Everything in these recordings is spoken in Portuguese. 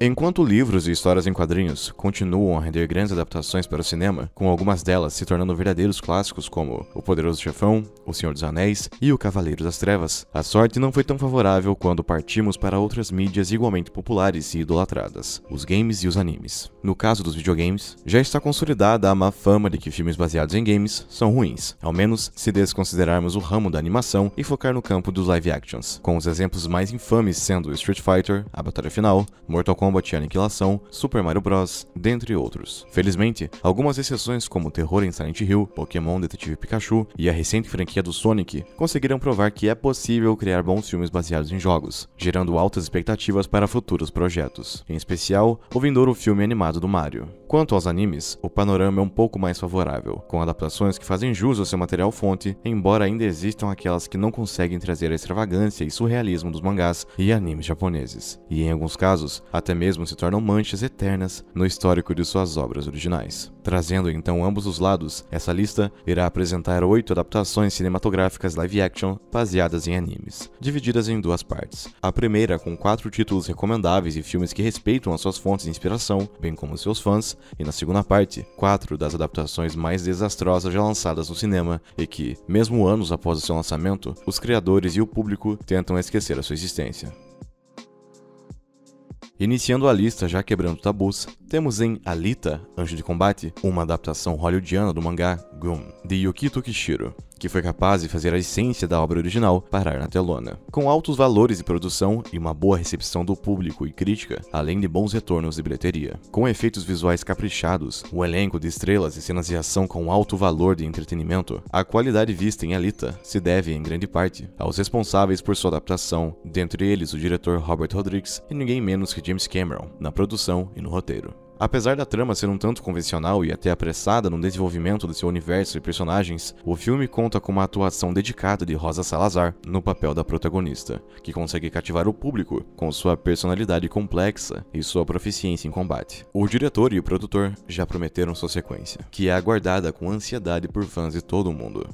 Enquanto livros e histórias em quadrinhos continuam a render grandes adaptações para o cinema, com algumas delas se tornando verdadeiros clássicos como O Poderoso Chefão, O Senhor dos Anéis e O Cavaleiro das Trevas, a sorte não foi tão favorável quando partimos para outras mídias igualmente populares e idolatradas, os games e os animes. No caso dos videogames, já está consolidada a má fama de que filmes baseados em games são ruins, ao menos se desconsiderarmos o ramo da animação e focar no campo dos live actions, com os exemplos mais infames sendo Street Fighter, A Batalha Final, Mortal Kombat Kombat e Aniquilação, Super Mario Bros., dentre outros. Felizmente, algumas exceções como Terror em Silent Hill, Pokémon Detetive Pikachu e a recente franquia do Sonic conseguiram provar que é possível criar bons filmes baseados em jogos, gerando altas expectativas para futuros projetos, em especial o vindouro filme animado do Mario. Quanto aos animes, o panorama é um pouco mais favorável, com adaptações que fazem jus ao seu material fonte, embora ainda existam aquelas que não conseguem trazer a extravagância e surrealismo dos mangás e animes japoneses, e em alguns casos, até mesmo se tornam manchas eternas no histórico de suas obras originais. Trazendo então ambos os lados, essa lista irá apresentar oito adaptações cinematográficas live action baseadas em animes, divididas em duas partes. A primeira com quatro títulos recomendáveis e filmes que respeitam as suas fontes de inspiração, bem como seus fãs, e na segunda parte, quatro das adaptações mais desastrosas já lançadas no cinema e que, mesmo anos após o seu lançamento, os criadores e o público tentam esquecer a sua existência. Iniciando a lista, já quebrando tabus, temos em Alita, Anjo de Combate, uma adaptação hollywoodiana do mangá Shogun, de Yukito Kishiro, que foi capaz de fazer a essência da obra original parar na telona. Com altos valores de produção e uma boa recepção do público e crítica, além de bons retornos de bilheteria. Com efeitos visuais caprichados, um elenco de estrelas e cenas de ação com alto valor de entretenimento, a qualidade vista em Alita se deve, em grande parte, aos responsáveis por sua adaptação, dentre eles o diretor Robert Rodrigues e ninguém menos que James Cameron, na produção e no roteiro. Apesar da trama ser um tanto convencional e até apressada no desenvolvimento do seu universo e personagens, o filme conta com uma atuação dedicada de Rosa Salazar no papel da protagonista, que consegue cativar o público com sua personalidade complexa e sua proficiência em combate. O diretor e o produtor já prometeram sua sequência, que é aguardada com ansiedade por fãs de todo mundo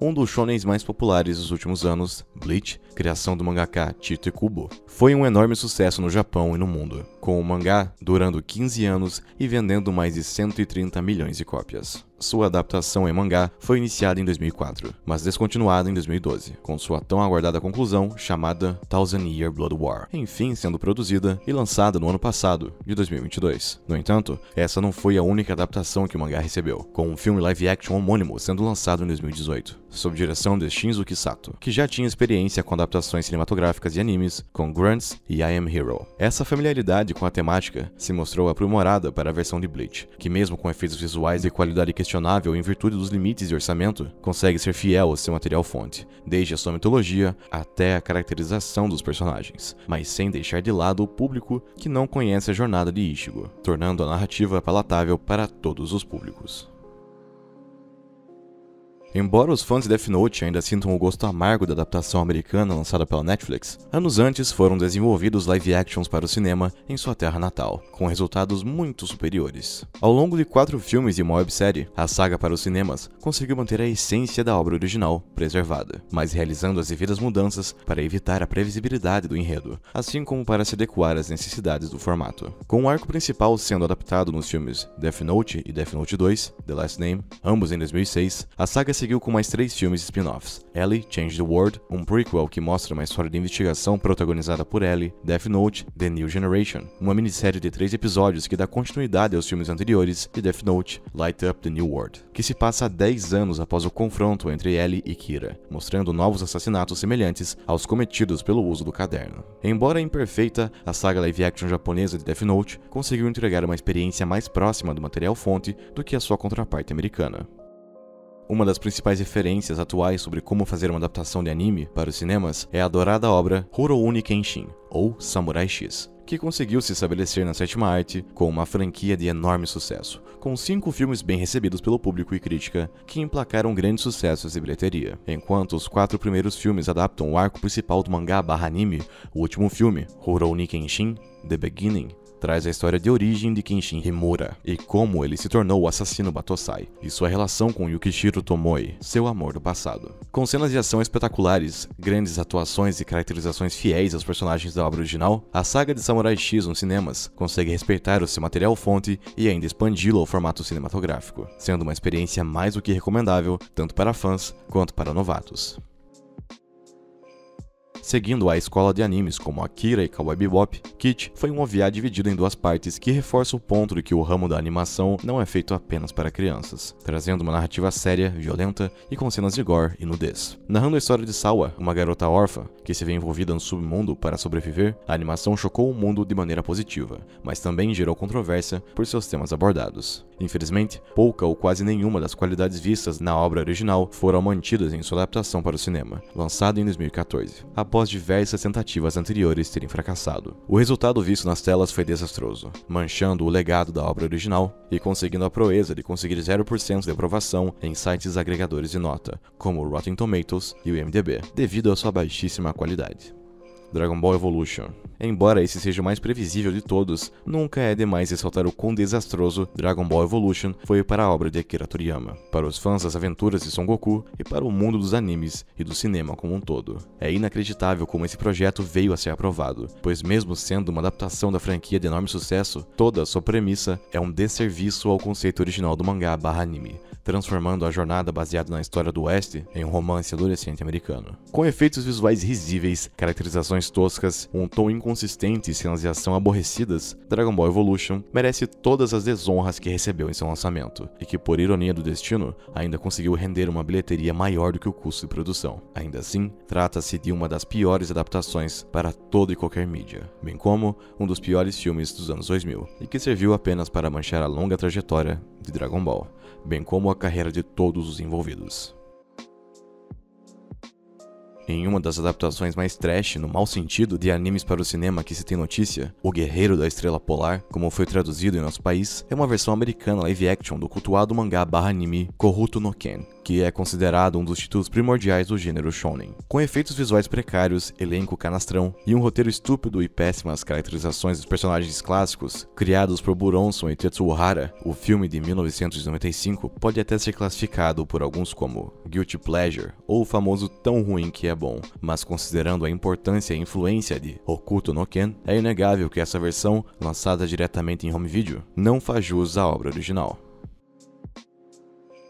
um dos shonens mais populares dos últimos anos, Bleach, criação do mangaka Tito Kubo, foi um enorme sucesso no Japão e no mundo, com o mangá durando 15 anos e vendendo mais de 130 milhões de cópias. Sua adaptação em mangá foi iniciada em 2004, mas descontinuada em 2012, com sua tão aguardada conclusão chamada Thousand Year Blood War, enfim sendo produzida e lançada no ano passado, de 2022. No entanto, essa não foi a única adaptação que o mangá recebeu, com um filme live action homônimo sendo lançado em 2018, sob direção de Shinzuki Sato, que já tinha experiência com adaptações cinematográficas e animes, com Grunts e I Am Hero. Essa familiaridade com a temática se mostrou aprimorada para a versão de Bleach, que mesmo com efeitos visuais e qualidade que em virtude dos limites de orçamento, consegue ser fiel ao seu material-fonte, desde a sua mitologia até a caracterização dos personagens, mas sem deixar de lado o público que não conhece a jornada de Ichigo, tornando a narrativa palatável para todos os públicos. Embora os fãs de Death Note ainda sintam o gosto amargo da adaptação americana lançada pela Netflix, anos antes foram desenvolvidos live actions para o cinema em sua terra natal, com resultados muito superiores. Ao longo de quatro filmes e uma websérie, a saga para os cinemas conseguiu manter a essência da obra original preservada, mas realizando as devidas mudanças para evitar a previsibilidade do enredo, assim como para se adequar às necessidades do formato. Com o arco principal sendo adaptado nos filmes Death Note e Death Note 2, The Last Name, ambos em 2006, a saga seguiu com mais três filmes spin-offs: Ellie, Change the World, um prequel que mostra uma história de investigação protagonizada por Ellie, Death Note, The New Generation, uma minissérie de três episódios que dá continuidade aos filmes anteriores de Death Note, Light Up the New World, que se passa 10 anos após o confronto entre Ellie e Kira, mostrando novos assassinatos semelhantes aos cometidos pelo uso do caderno. Embora imperfeita, a saga live action japonesa de Death Note conseguiu entregar uma experiência mais próxima do material fonte do que a sua contraparte americana. Uma das principais referências atuais sobre como fazer uma adaptação de anime para os cinemas é a adorada obra Rurouni Kenshin, ou Samurai X, que conseguiu se estabelecer na sétima arte com uma franquia de enorme sucesso, com cinco filmes bem recebidos pelo público e crítica, que emplacaram grandes sucessos de bilheteria. Enquanto os quatro primeiros filmes adaptam o arco principal do mangá barra anime, o último filme, Rurouni Kenshin, The Beginning, traz a história de origem de Kenshin Himura e como ele se tornou o assassino Batosai e sua relação com Yukishiro Tomoi, seu amor do passado. Com cenas de ação espetaculares, grandes atuações e caracterizações fiéis aos personagens da obra original, a saga de Samurai X nos cinemas consegue respeitar o seu material fonte e ainda expandi-lo ao formato cinematográfico, sendo uma experiência mais do que recomendável tanto para fãs quanto para novatos. Seguindo a escola de animes como Akira e Cowboy Bebop, Kit foi um OVA dividido em duas partes que reforça o ponto de que o ramo da animação não é feito apenas para crianças, trazendo uma narrativa séria, violenta e com cenas de gore e nudez. Narrando a história de Sawa, uma garota órfã que se vê envolvida no submundo para sobreviver, a animação chocou o mundo de maneira positiva, mas também gerou controvérsia por seus temas abordados. Infelizmente, pouca ou quase nenhuma das qualidades vistas na obra original foram mantidas em sua adaptação para o cinema, lançada em 2014. A após diversas tentativas anteriores terem fracassado. O resultado visto nas telas foi desastroso, manchando o legado da obra original e conseguindo a proeza de conseguir 0% de aprovação em sites agregadores de nota, como o Rotten Tomatoes e o IMDb, devido à sua baixíssima qualidade. Dragon Ball Evolution. Embora esse seja o mais previsível de todos, nunca é demais ressaltar o quão desastroso Dragon Ball Evolution foi para a obra de Akira Toriyama, para os fãs das aventuras de Son Goku e para o mundo dos animes e do cinema como um todo. É inacreditável como esse projeto veio a ser aprovado, pois mesmo sendo uma adaptação da franquia de enorme sucesso, toda sua premissa é um desserviço ao conceito original do mangá barra anime, transformando a jornada baseada na história do Oeste em um romance adolescente americano. Com efeitos visuais risíveis, caracterizações animações toscas, um tom inconsistente e cenas de ação aborrecidas, Dragon Ball Evolution merece todas as desonras que recebeu em seu lançamento, e que, por ironia do destino, ainda conseguiu render uma bilheteria maior do que o custo de produção. Ainda assim, trata-se de uma das piores adaptações para toda e qualquer mídia, bem como um dos piores filmes dos anos 2000, e que serviu apenas para manchar a longa trajetória de Dragon Ball, bem como a carreira de todos os envolvidos. Em uma das adaptações mais trash, no mau sentido, de animes para o cinema que se tem notícia, O Guerreiro da Estrela Polar, como foi traduzido em nosso país, é uma versão americana live action do cultuado mangá barra anime Koruto no Ken, que é considerado um dos títulos primordiais do gênero shonen. Com efeitos visuais precários, elenco canastrão e um roteiro estúpido e péssimas caracterizações dos personagens clássicos, criados por Buronson e Tetsuo Hara, o filme de 1995 pode até ser classificado por alguns como guilty pleasure ou o famoso tão ruim que é bom, mas considerando a importância e influência de Hokuto no Ken, é inegável que essa versão, lançada diretamente em home video, não faz jus à obra original.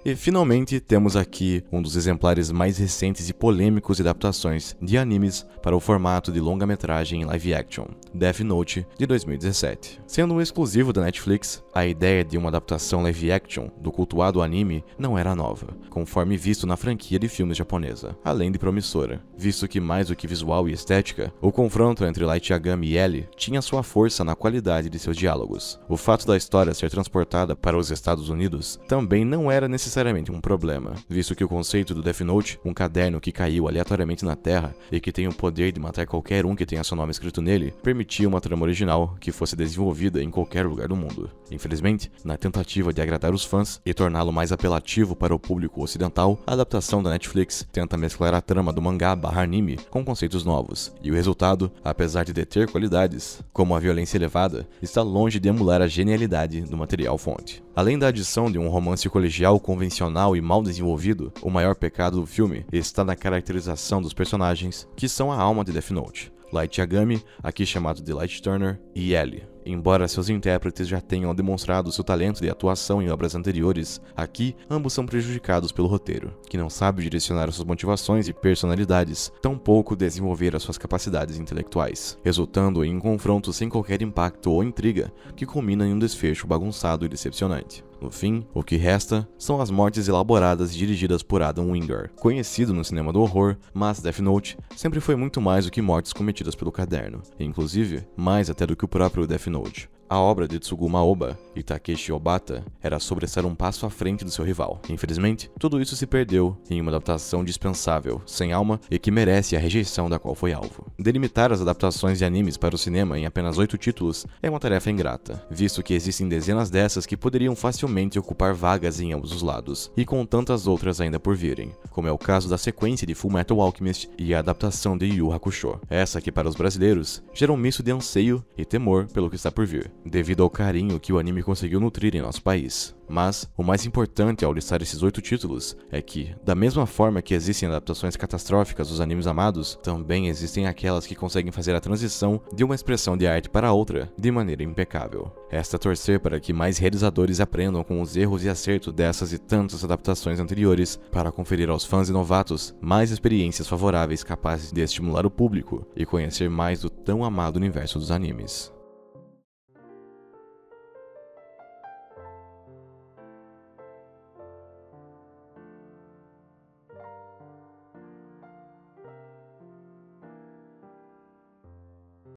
E finalmente temos aqui um dos exemplares mais recentes e polêmicos de adaptações de animes para o formato de longa-metragem live action, Death Note de 2017. Sendo um exclusivo da Netflix, a ideia de uma adaptação live action do cultuado anime não era nova, conforme visto na franquia de filmes japonesa, além de promissora, visto que mais do que visual e estética, o confronto entre Light Yagami e Ellie tinha sua força na qualidade de seus diálogos. O fato da história ser transportada para os Estados Unidos também não era necessário necessariamente um problema, visto que o conceito do Death Note, um caderno que caiu aleatoriamente na Terra e que tem o poder de matar qualquer um que tenha seu nome escrito nele, permitia uma trama original que fosse desenvolvida em qualquer lugar do mundo. Infelizmente, na tentativa de agradar os fãs e torná-lo mais apelativo para o público ocidental, a adaptação da Netflix tenta mesclar a trama do mangá barra anime com conceitos novos, e o resultado, apesar de deter qualidades, como a violência elevada, está longe de emular a genialidade do material fonte. Além da adição de um romance colegial convencional e mal desenvolvido, o maior pecado do filme está na caracterização dos personagens, que são a alma de Death Note. Light Yagami, aqui chamado de Light Turner, e Ellie. Embora seus intérpretes já tenham demonstrado seu talento de atuação em obras anteriores, aqui ambos são prejudicados pelo roteiro, que não sabe direcionar suas motivações e personalidades, tampouco desenvolver as suas capacidades intelectuais, resultando em um confronto sem qualquer impacto ou intriga, que culmina em um desfecho bagunçado e decepcionante. No fim, o que resta são as mortes elaboradas dirigidas por Adam Wingard, conhecido no cinema do horror, mas Death Note sempre foi muito mais do que mortes cometidas pelo caderno, e inclusive mais até do que o próprio Death Note knowledge A obra de Tsuguma Oba e Takeshi Obata era sobressair um passo à frente do seu rival. Infelizmente, tudo isso se perdeu em uma adaptação dispensável, sem alma e que merece a rejeição da qual foi alvo. Delimitar as adaptações de animes para o cinema em apenas oito títulos é uma tarefa ingrata, visto que existem dezenas dessas que poderiam facilmente ocupar vagas em ambos os lados, e com tantas outras ainda por virem, como é o caso da sequência de Full Metal Alchemist e a adaptação de Yu Hakusho, essa que para os brasileiros gera um misto de anseio e temor pelo que está por vir devido ao carinho que o anime conseguiu nutrir em nosso país. Mas o mais importante ao listar esses oito títulos é que, da mesma forma que existem adaptações catastróficas dos animes amados, também existem aquelas que conseguem fazer a transição de uma expressão de arte para outra de maneira impecável. Resta torcer para que mais realizadores aprendam com os erros e acertos dessas e tantas adaptações anteriores para conferir aos fãs e novatos mais experiências favoráveis capazes de estimular o público e conhecer mais do tão amado universo dos animes.